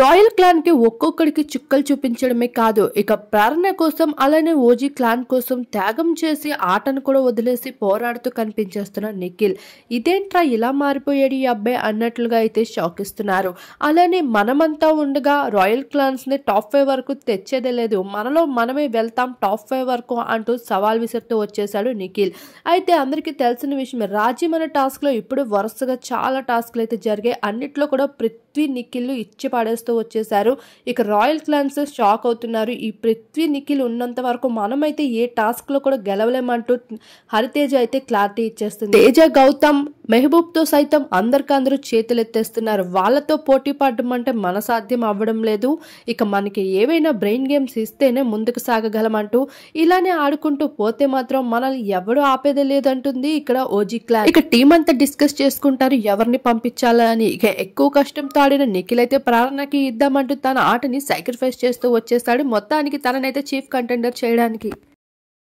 royal క్లాన్కి ఒక్కొక్కడికి చుక్కలు చూపించడమే కాదు ఇక ప్రేరణ కోసం అలానే ఓజీ క్లాన్ కోసం త్యాగం చేసి ఆటను కూడా వదిలేసి పోరాడుతూ కనిపించేస్తున్న నిఖిల్ ఇదేంట్రా ఇలా మారిపోయాడు ఈ అబ్బాయి అన్నట్లుగా అయితే షాక్ ఇస్తున్నారు అలానే మనమంతా ఉండగా రాయల్ క్లాన్స్ని టాప్ ఫైవ్ వరకు తెచ్చేదే లేదు మనలో మనమే వెళ్తాం టాప్ ఫైవ్ వరకు అంటూ సవాల్ విసిరుతూ వచ్చేశాడు నిఖిల్ అయితే అందరికీ తెలిసిన విషయమే రాజీ మన టాస్క్లో ఇప్పుడు వరుసగా చాలా టాస్క్లు అయితే జరిగాయి అన్నిట్లో కూడా ప్రతి పృథ్వీ నిఖిల్లు ఇచ్చి పడేస్తూ వచ్చేశారు ఇక రాయల్ క్లాన్స్ షాక్ అవుతున్నారు ఈ పృథ్వీ నిఖిల్ ఉన్నంత వరకు మనమైతే ఏ టాస్క్లో కూడా గెలవలేమంటూ హరితేజ అయితే క్లారిటీ ఇచ్చేస్తుంది తేజ గౌతమ్ మెహబూబ్తో సైతం అందరికందరూ చేతులెత్తేస్తున్నారు వాళ్ళతో పోటీ పడడం అంటే మన సాధ్యం అవ్వడం లేదు ఇక మనకి ఏవైనా బ్రెయిన్ గేమ్స్ ఇస్తేనే ముందుకు సాగగలమంటూ ఇలానే ఆడుకుంటూ పోతే మాత్రం మనల్ని ఎవరు ఆపేది లేదంటుంది ఇక్కడ ఓజీ క్లాస్ ఇక టీం అంతా డిస్కస్ చేసుకుంటారు ఎవరిని పంపించాలని ఇక ఎక్కువ కష్టంతో ఆడిన నిఖిల్ అయితే ప్రాణకి ఇద్దామంటూ తన ఆటని సాక్రిఫైస్ చేస్తూ వచ్చేస్తాడు మొత్తానికి తననైతే చీఫ్ కంటెండర్ చేయడానికి